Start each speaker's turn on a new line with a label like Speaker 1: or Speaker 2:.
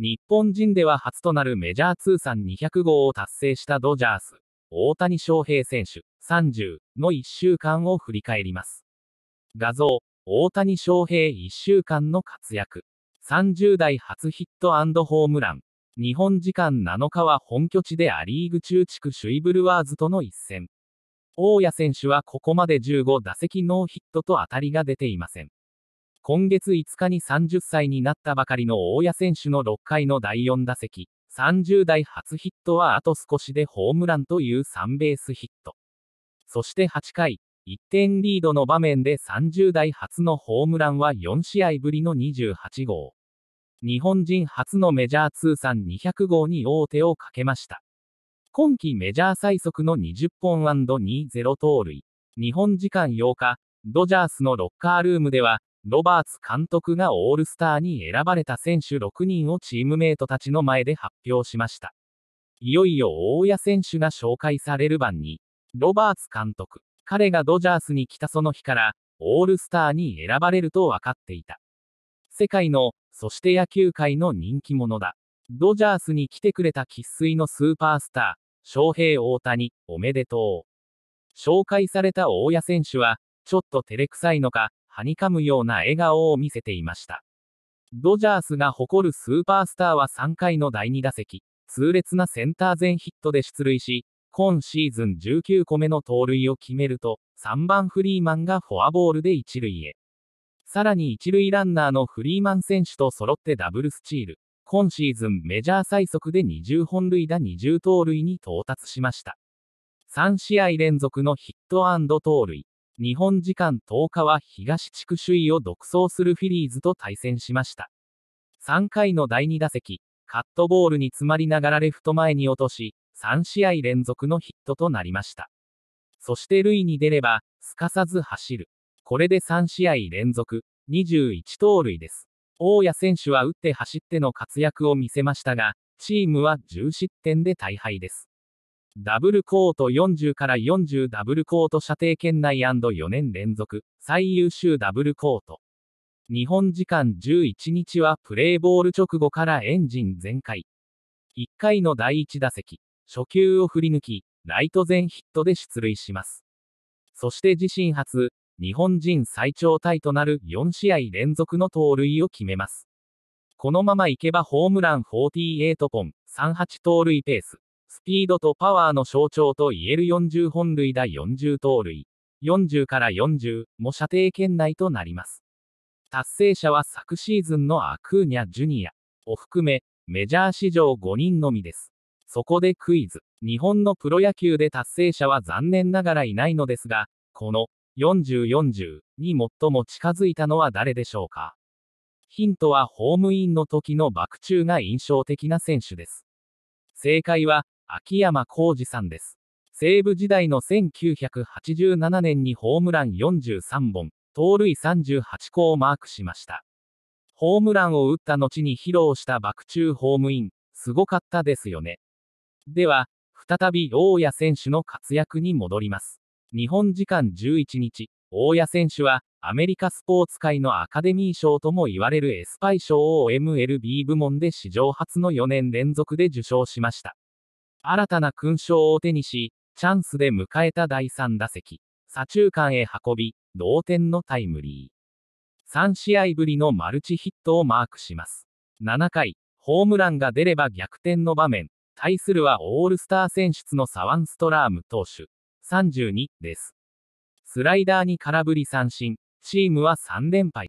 Speaker 1: 日本人では初となるメジャー通算200号を達成したドジャース、大谷翔平選手、30の1週間を振り返ります。画像、大谷翔平1週間の活躍。30代初ヒットホームラン。日本時間7日は本拠地でア・リーグ中地区首位ブルワーズとの一戦。大谷選手はここまで15打席ノーヒットと当たりが出ていません。今月5日に30歳になったばかりの大谷選手の6回の第4打席、30代初ヒットはあと少しでホームランという3ベースヒット。そして8回、1点リードの場面で30代初のホームランは4試合ぶりの28号。日本人初のメジャー通算200号に王手をかけました。今季メジャー最速の20本 &20 盗塁。日本時間8日、ドジャースのロッカールームでは、ロバーツ監督がオールスターに選ばれた選手6人をチームメイトたちの前で発表しました。いよいよ大谷選手が紹介される番に、ロバーツ監督、彼がドジャースに来たその日から、オールスターに選ばれると分かっていた。世界の、そして野球界の人気者だ。ドジャースに来てくれた生粋のスーパースター、翔平大谷、おめでとう。紹介された大谷選手は、ちょっと照れくさいのか、はにかむような笑顔を見せていました。ドジャースが誇るスーパースターは3回の第2打席、痛烈なセンター前ヒットで出塁し、今シーズン19個目の盗塁を決めると、3番フリーマンがフォアボールで1塁へ。さらに一塁ランナーのフリーマン選手と揃ってダブルスチール。今シーズンメジャー最速で20本塁打20盗塁に到達しました。3試合連続のヒット盗塁。日本時間10日は東地区首位を独走するフィリーズと対戦しました。3回の第2打席、カットボールに詰まりながらレフト前に落とし、3試合連続のヒットとなりました。そして塁に出れば、すかさず走る。これで3試合連続、21盗塁です。大谷選手は打って走っての活躍を見せましたが、チームは10失点で大敗です。ダブルコート40から40ダブルコート射程圏内 &4 年連続最優秀ダブルコート。日本時間11日はプレーボール直後からエンジン全開。1回の第1打席、初球を振り抜き、ライト前ヒットで出塁します。そして自身初、日本人最長タイとなる4試合連続の盗塁を決めます。このままいけばホームラン48本、38盗塁ペース。スピードとパワーの象徴と言える40本塁打40盗塁、40から40も射程圏内となります。達成者は昨シーズンのアクーニャ・ジュニアを含め、メジャー史上5人のみです。そこでクイズ。日本のプロ野球で達成者は残念ながらいないのですが、この4040に最も近づいたのは誰でしょうかヒントはホームインの時のバク宙が印象的な選手です。正解は、秋山浩二さんです。西武時代の1987年にホームラン43本、盗塁38個をマークしました。ホームランを打った後に披露した爆中ホームイン、すごかったですよね。では、再び大谷選手の活躍に戻ります。日本時間11日、大谷選手は、アメリカスポーツ界のアカデミー賞とも言われるエスパイ賞を MLB 部門で史上初の4年連続で受賞しました。新たな勲章を手にし、チャンスで迎えた第3打席、左中間へ運び、同点のタイムリー。3試合ぶりのマルチヒットをマークします。7回、ホームランが出れば逆転の場面、対するはオールスター選出のサワンストラーム投手、32です。スライダーに空振り三振、チームは3連敗。